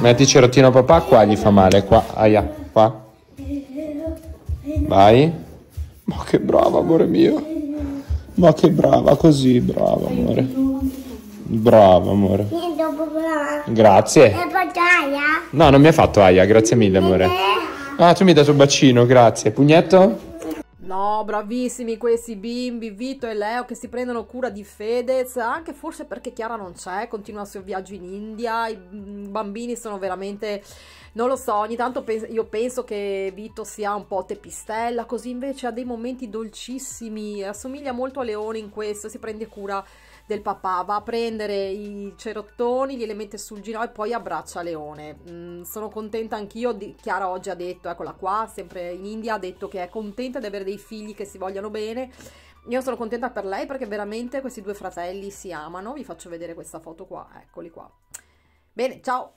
Metti cerottino papà qua, gli fa male, qua, aia, qua. Vai. Ma che brava, amore mio. Ma che brava, così brava, amore. Brava, amore. Grazie. No, non mi ha fatto aia, grazie mille, amore. Ah, tu mi hai dato un bacino, grazie. Pugnetto? No, bravissimi questi bimbi, Vito e Leo che si prendono cura di Fedez, anche forse perché Chiara non c'è, continua il suo viaggio in India, i bambini sono veramente non lo so, ogni tanto penso, io penso che Vito sia un po' tepistella, così invece ha dei momenti dolcissimi, assomiglia molto a Leone in questo, si prende cura del papà, va a prendere i cerottoni, gliele mette sul ginocchio e poi abbraccia Leone. Mm, sono contenta anch'io, di, Chiara oggi ha detto, eccola qua, sempre in India, ha detto che è contenta di avere dei figli che si vogliano bene. Io sono contenta per lei perché veramente questi due fratelli si amano, vi faccio vedere questa foto qua, eccoli qua. Bene, ciao!